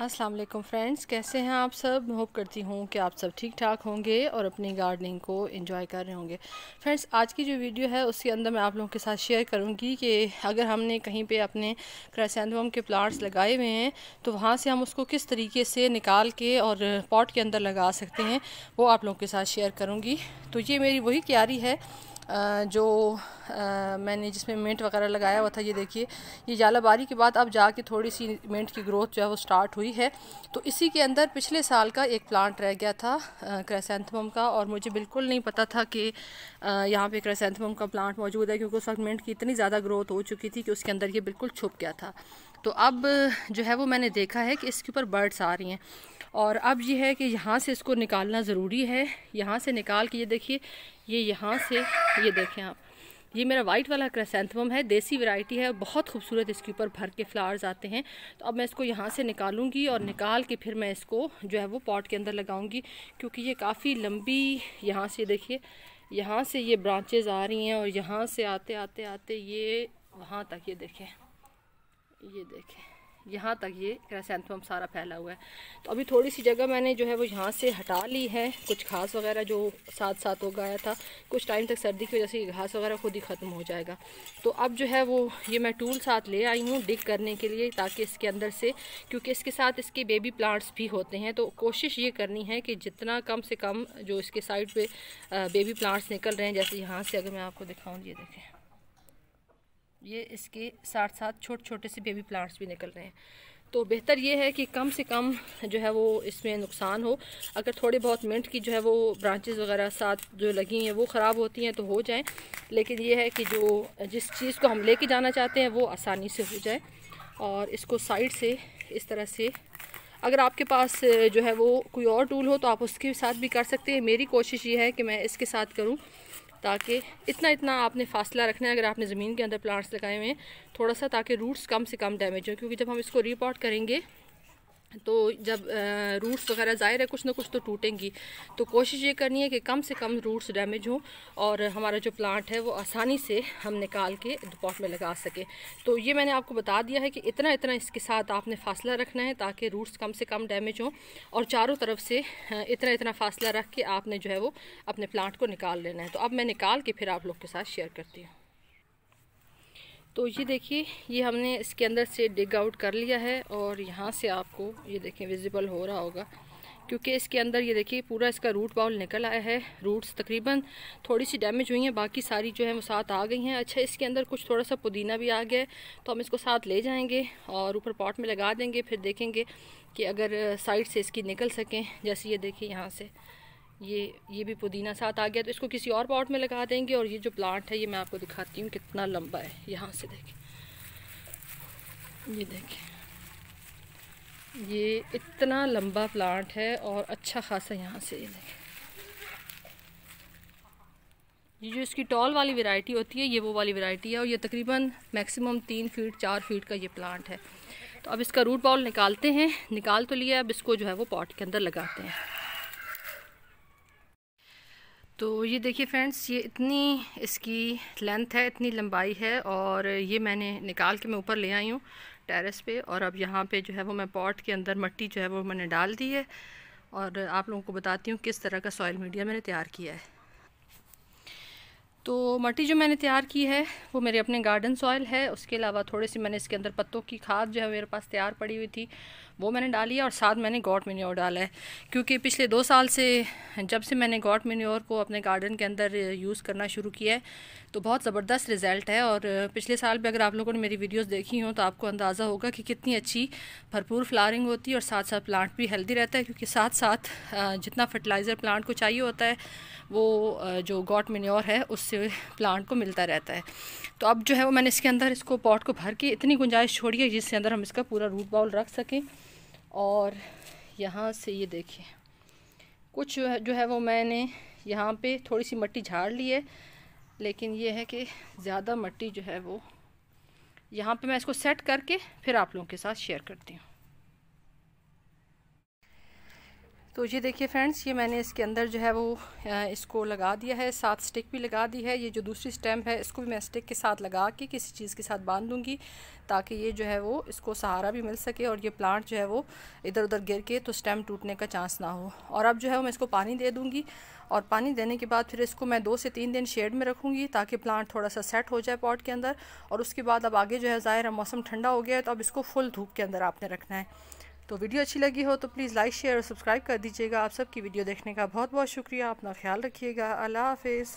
अस्सलाम वालेकुम फ्रेंड्स कैसे हैं आप सब होप करती हूँ कि आप सब ठीक ठाक होंगे और अपनी गार्डनिंग को एंजॉय कर रहे होंगे फ्रेंड्स आज की जो वीडियो है उसके अंदर मैं आप लोगों के साथ शेयर करूँगी कि अगर हमने कहीं पे अपने क्रैसेंडम के प्लांट्स लगाए हुए हैं तो वहाँ से हम उसको किस तरीके से निकाल के और पॉट के अंदर लगा सकते हैं वो आप लोगों के साथ शेयर करूँगी तो ये मेरी वही क्यारी है जो मैंने जिसमें मेंट वगैरह लगाया हुआ था ये देखिए ये जालाबारी के बाद अब जाके थोड़ी सी मेंट की ग्रोथ जो है वो स्टार्ट हुई है तो इसी के अंदर पिछले साल का एक प्लांट रह गया था क्रैसेंथमम का और मुझे बिल्कुल नहीं पता था कि यहाँ पे क्रैसेंथमम का प्लांट मौजूद है क्योंकि उस वक्त मेंट की इतनी ज़्यादा ग्रोथ हो चुकी थी कि उसके अंदर ये बिल्कुल छुप गया था तो अब जो है वो मैंने देखा है कि इसके ऊपर बर्ड्स आ रही हैं और अब ये है कि यहाँ से इसको निकालना ज़रूरी है यहाँ से निकाल के ये देखिए ये यहाँ से ये देखें आप ये मेरा वाइट वाला क्रेसेंथमम है देसी वैरायटी है बहुत खूबसूरत इसके ऊपर भर के फ्लावर्स आते हैं तो अब मैं इसको यहाँ से निकालूंगी और निकाल के फिर मैं इसको जो है वो पॉट के अंदर लगाऊंगी क्योंकि ये काफ़ी लंबी यहाँ से देखिए यहाँ से ये ब्रांचेज़ आ रही हैं और यहाँ से आते आते आते ये वहाँ तक ये देखें ये देखें यहाँ तक ये क्रैसेंथम सारा फैला हुआ है तो अभी थोड़ी सी जगह मैंने जो है वो यहाँ से हटा ली है कुछ घास वगैरह जो साथ साथ उगाया था कुछ टाइम तक सर्दी की वजह से घास वगैरह खुद ही ख़त्म हो जाएगा तो अब जो है वो ये मैं टूल साथ ले आई हूँ डिग करने के लिए ताकि इसके अंदर से क्योंकि इसके साथ इसके बेबी प्लांट्स भी होते हैं तो कोशिश ये करनी है कि जितना कम से कम जो इसके साइड पर बेबी प्लांट्स निकल रहे हैं जैसे यहाँ से अगर मैं आपको दिखाऊँ ये देखें ये इसके साथ साथ छोटे छोटे से बेबी प्लांट्स भी निकल रहे हैं तो बेहतर ये है कि कम से कम जो है वो इसमें नुकसान हो अगर थोड़े बहुत मिनट की जो है वो ब्रांचेस वगैरह साथ जो लगी हैं वो ख़राब होती हैं तो हो जाएं लेकिन ये है कि जो जिस चीज़ को हम लेके जाना चाहते हैं वो आसानी से हो जाए और इसको साइड से इस तरह से अगर आपके पास जो है वो कोई और टूल हो तो आप उसके साथ भी कर सकते हैं मेरी कोशिश ये है कि मैं इसके साथ करूँ ताकि इतना इतना आपने फासला रखना है अगर आपने ज़मीन के अंदर प्लांट्स लगाए हुए हैं थोड़ा सा ताकि रूट्स कम से कम डैमेज हो क्योंकि जब हम इसको रिपोर्ट करेंगे तो जब रूट्स वगैरह ज़ाहिर है कुछ ना कुछ तो टूटेंगी तो कोशिश ये करनी है कि कम से कम रूट्स डैमेज हों और हमारा जो प्लांट है वो आसानी से हम निकाल के पॉट में लगा सकें तो ये मैंने आपको बता दिया है कि इतना इतना इसके साथ आपने फासला रखना है ताकि रूट्स कम से कम डैमेज हों और चारों तरफ से इतना इतना फासला रख के आपने जो है वो अपने प्लांट को निकाल लेना है तो अब मैं निकाल के फिर आप लोग के साथ शेयर करती हूँ तो ये देखिए ये हमने इसके अंदर से डिग आउट कर लिया है और यहाँ से आपको ये देखें विजिबल हो रहा होगा क्योंकि इसके अंदर ये देखिए पूरा इसका रूट बाउल निकल आया है रूट्स तकरीबन थोड़ी सी डैमेज हुई हैं बाकी सारी जो है वो साथ आ गई हैं अच्छा इसके अंदर कुछ थोड़ा सा पुदीना भी आ गया है तो हम इसको साथ ले जाएंगे और ऊपर पॉट में लगा देंगे फिर देखेंगे कि अगर साइड से इसकी निकल सकें जैसे ये देखिए यहाँ से ये ये भी पुदीना साथ आ गया तो इसको किसी और पॉट में लगा देंगे और ये जो प्लांट है ये मैं आपको दिखाती हूँ कितना लंबा है यहाँ से देखें ये देखें ये इतना लंबा प्लांट है और अच्छा खासा यहाँ से ये देखें ये जो इसकी टॉल वाली वैरायटी होती है ये वो वाली वैरायटी है और ये तकरीबन मैक्सिमम तीन फीट चार फीट का ये प्लांट है तो अब इसका रूट बॉल निकालते हैं निकाल तो लिया अब इसको जो है वो पॉट के अंदर लगाते हैं तो ये देखिए फ्रेंड्स ये इतनी इसकी लेंथ है इतनी लंबाई है और ये मैंने निकाल के मैं ऊपर ले आई हूँ टेरेस पे और अब यहाँ पे जो है वो मैं पॉट के अंदर मट्टी जो है वो मैंने डाल दी है और आप लोगों को बताती हूँ किस तरह का सॉयल मीडिया मैंने तैयार किया है तो मट्टी जो मैंने तैयार की है वो मेरे अपने गार्डन सॉयल है उसके अलावा थोड़े से मैंने इसके अंदर पत्तों की खाद जो है मेरे पास तैयार पड़ी हुई थी वो मैंने डाली है और साथ मैंने गॉट मेन्योर डाला है क्योंकि पिछले दो साल से जब से मैंने गॉट मेन्योर को अपने गार्डन के अंदर यूज़ करना शुरू किया है तो बहुत ज़बरदस्त रिज़ल्ट है और पिछले साल भी अगर आप लोगों ने मेरी वीडियोस देखी हों तो आपको अंदाज़ा होगा कि कितनी अच्छी भरपूर फ्लावरिंग होती है और साथ साथ प्लांट भी हेल्दी रहता है क्योंकि साथ साथ जितना फर्टिलाइज़र प्लांट को चाहिए होता है वो जो गॉट मेन्योर है उससे प्लांट को मिलता रहता है तो अब जो है वो मैंने इसके अंदर इसको पॉट को भर के इतनी गुंजाइश छोड़ी है जिसके अंदर हम इसका पूरा रूट बाउल रख सकें और यहाँ से ये देखिए कुछ जो है वो मैंने यहाँ पे थोड़ी सी मट्टी झाड़ ली है लेकिन ये है कि ज़्यादा मट्टी जो है वो यहाँ पे मैं इसको सेट करके फिर आप लोगों के साथ शेयर करती हूँ तो ये देखिए फ्रेंड्स ये मैंने इसके अंदर जो है वो इसको लगा दिया है साथ स्टिक भी लगा दी है ये जो दूसरी स्टैम्प है इसको भी मैं स्टिक के साथ लगा के किसी चीज़ के साथ बांध दूँगी ताकि ये जो है वो इसको सहारा भी मिल सके और ये प्लांट जो है वो इधर उधर गिर के तो स्टेम टूटने का चांस ना हो और अब जो है मैं इसको पानी दे दूँगी और पानी देने के बाद फिर इसको मैं दो से तीन दिन शेड में रखूँगी ताकि प्लांट थोड़ा सा सेट हो जाए पॉट के अंदर और उसके बाद अब आगे जो है ज़ाहिर मौसम ठंडा हो गया है तो अब इसको फुल धूप के अंदर आपने रखना है तो वीडियो अच्छी लगी हो तो प्लीज़ लाइक शेयर और सब्सक्राइब कर दीजिएगा आप सबकी वीडियो देखने का बहुत बहुत शुक्रिया अपना ख्याल रखिएगा अल्लाह हाफिज़